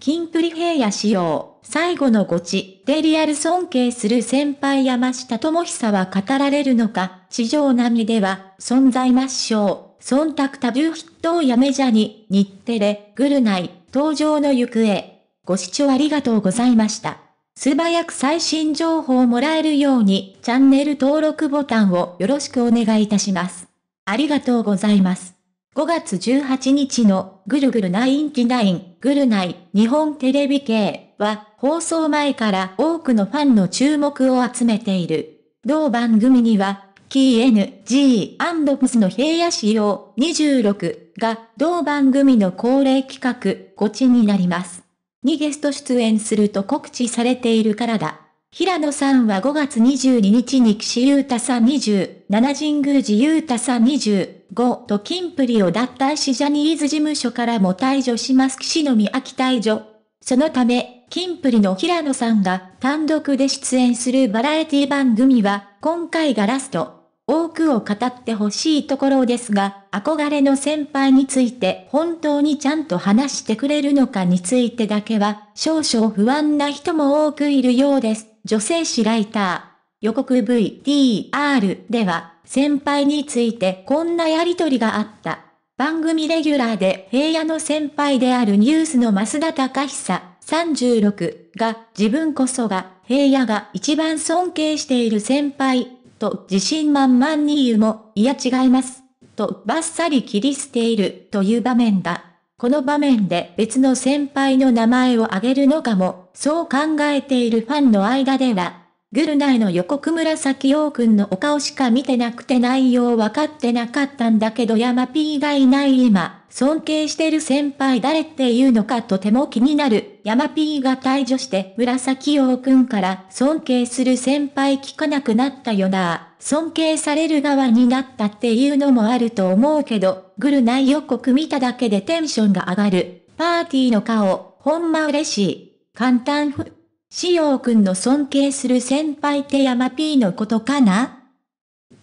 キンプリ平野仕様、最後のごちでリアル尊敬する先輩山下智久は語られるのか、地上波では、存在抹消、忖度タブー筆頭やメジャーに、日テレ、グルナイ、登場の行方。ご視聴ありがとうございました。素早く最新情報をもらえるように、チャンネル登録ボタンをよろしくお願いいたします。ありがとうございます。5月18日のぐるぐるナインティナインぐるナイ日本テレビ系は放送前から多くのファンの注目を集めている。同番組には KNG& ム s の平野仕様26が同番組の恒例企画ごちになります。にゲスト出演すると告知されているからだ。平野さんは5月22日に岸優太さん20、七神宮寺優太さん20、5と金プリを脱退しジャニーズ事務所からも退場します岸野美秋退場。そのため、金プリの平野さんが単独で出演するバラエティ番組は今回がラスト。多くを語ってほしいところですが、憧れの先輩について本当にちゃんと話してくれるのかについてだけは、少々不安な人も多くいるようです。女性誌ライター。予告 VTR では、先輩についてこんなやりとりがあった。番組レギュラーで平野の先輩であるニュースの増田隆久36が自分こそが平野が一番尊敬している先輩と自信満々に言うも、いや違います。とバッサリ切り捨ているという場面だ。この場面で別の先輩の名前を挙げるのかも、そう考えているファンの間では、グルナイの予告紫陽君のお顔しか見てなくて内容わかってなかったんだけど山 P がいない今、尊敬してる先輩誰っていうのかとても気になる。山 P が退場して紫陽君から尊敬する先輩聞かなくなったよな。尊敬される側になったっていうのもあると思うけど、グルナイ予告見ただけでテンションが上がる。パーティーの顔、ほんま嬉しい。簡単ふ。しようくんの尊敬する先輩って山 P のことかな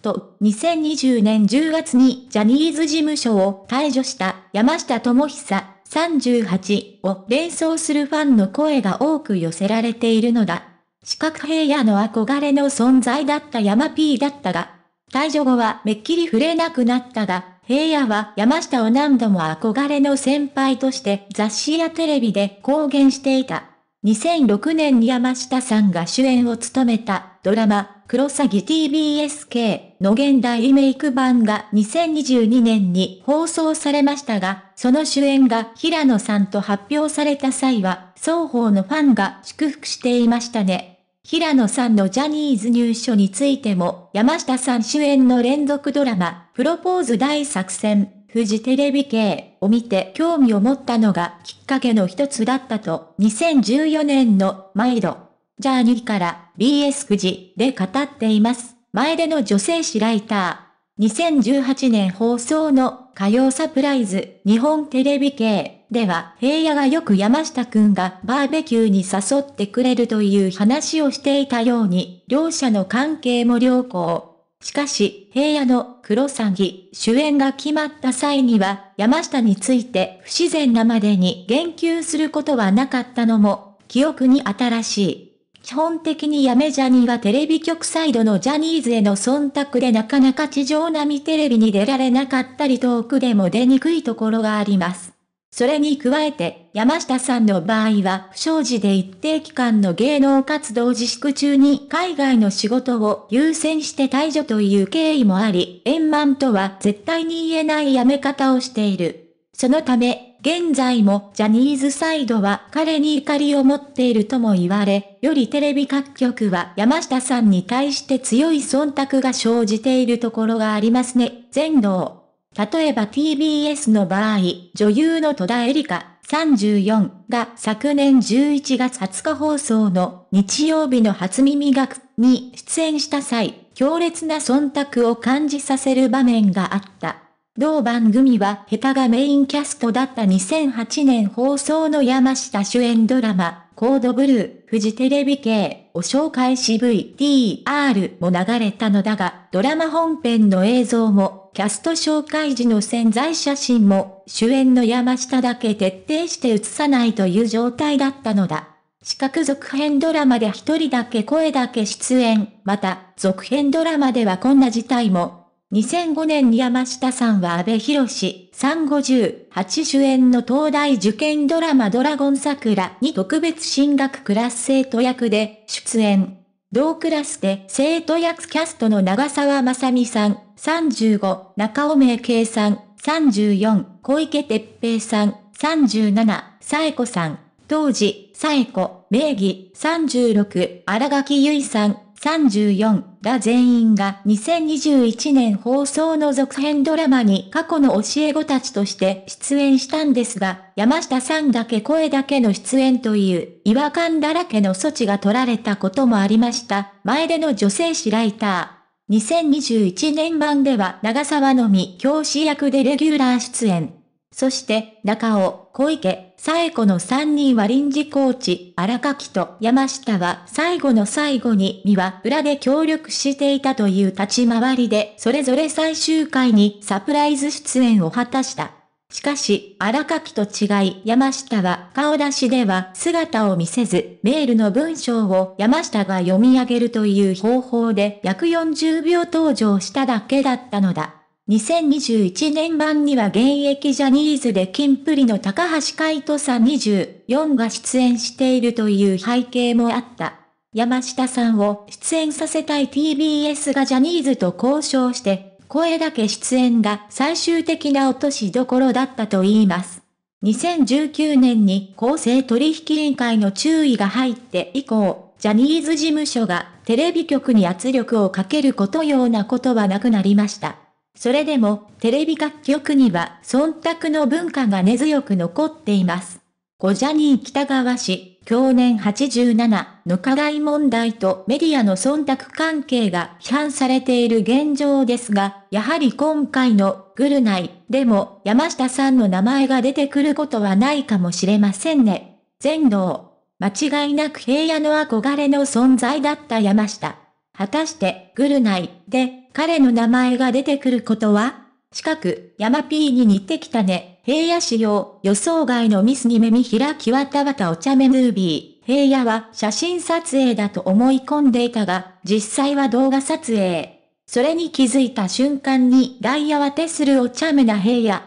と、2020年10月にジャニーズ事務所を退場した山下智久38を連想するファンの声が多く寄せられているのだ。四角平野の憧れの存在だった山 P だったが、退場後はめっきり触れなくなったが、平野は山下を何度も憧れの先輩として雑誌やテレビで公言していた。2006年に山下さんが主演を務めたドラマ、クロサギ TBSK の現代リメイク版が2022年に放送されましたが、その主演が平野さんと発表された際は、双方のファンが祝福していましたね。平野さんのジャニーズ入所についても、山下さん主演の連続ドラマ、プロポーズ大作戦、フジテレビ系を見て興味を持ったのがきっかけの一つだったと、2014年の毎度、ジャーニーから BS くじで語っています。前での女性誌ライター。2018年放送の火曜サプライズ日本テレビ系では平野がよく山下くんがバーベキューに誘ってくれるという話をしていたように両者の関係も良好。しかし、平野の黒詐欺主演が決まった際には、山下について不自然なまでに言及することはなかったのも、記憶に新しい。基本的にやめジャニーはテレビ局サイドのジャニーズへの忖度でなかなか地上波テレビに出られなかったりトークでも出にくいところがあります。それに加えて、山下さんの場合は不祥事で一定期間の芸能活動自粛中に海外の仕事を優先して退場という経緯もあり、円満とは絶対に言えない辞め方をしている。そのため、現在もジャニーズサイドは彼に怒りを持っているとも言われ、よりテレビ各局は山下さんに対して強い忖度が生じているところがありますね。全能。例えば TBS の場合、女優の戸田恵梨香34が昨年11月20日放送の日曜日の初耳学に出演した際、強烈な忖度を感じさせる場面があった。同番組は下手がメインキャストだった2008年放送の山下主演ドラマ、コードブルー、フジテレビ系を紹介し VTR も流れたのだが、ドラマ本編の映像もキャスト紹介時の潜在写真も、主演の山下だけ徹底して写さないという状態だったのだ。四角続編ドラマで一人だけ声だけ出演、また、続編ドラマではこんな事態も。2005年に山下さんは安部博士、358主演の東大受験ドラマドラゴン桜に特別進学クラス生徒役で出演。同クラスで生徒役キャストの長澤まさみさん、35、中尾明慶さん、34、小池哲平さん、37、佐恵子さん、当時、佐恵子、名義、36、荒垣結衣さん、34ら全員が2021年放送の続編ドラマに過去の教え子たちとして出演したんですが、山下さんだけ声だけの出演という違和感だらけの措置が取られたこともありました。前での女性誌ライター。2021年版では長沢のみ教師役でレギュラー出演。そして、中尾、小池、佐恵子の3人は臨時コーチ、荒垣と山下は最後の最後に美は裏で協力していたという立ち回りで、それぞれ最終回にサプライズ出演を果たした。しかし、荒垣と違い、山下は顔出しでは姿を見せず、メールの文章を山下が読み上げるという方法で約40秒登場しただけだったのだ。2021年版には現役ジャニーズで金プリの高橋海人さん24が出演しているという背景もあった。山下さんを出演させたい TBS がジャニーズと交渉して声だけ出演が最終的な落としどころだったと言います。2019年に公正取引委員会の注意が入って以降、ジャニーズ事務所がテレビ局に圧力をかけることようなことはなくなりました。それでも、テレビ各局には忖度の文化が根強く残っています。小ジャニー北川氏、去年87の課題問題とメディアの忖度関係が批判されている現状ですが、やはり今回のグルナイでも山下さんの名前が出てくることはないかもしれませんね。全能。間違いなく平野の憧れの存在だった山下。果たしてグルナイで彼の名前が出てくることは近く山 P に似てきたね。平野仕様、予想外のミスに目見開きわたわたお茶目ムービー。平野は写真撮影だと思い込んでいたが、実際は動画撮影。それに気づいた瞬間に大慌てするお茶目な平野。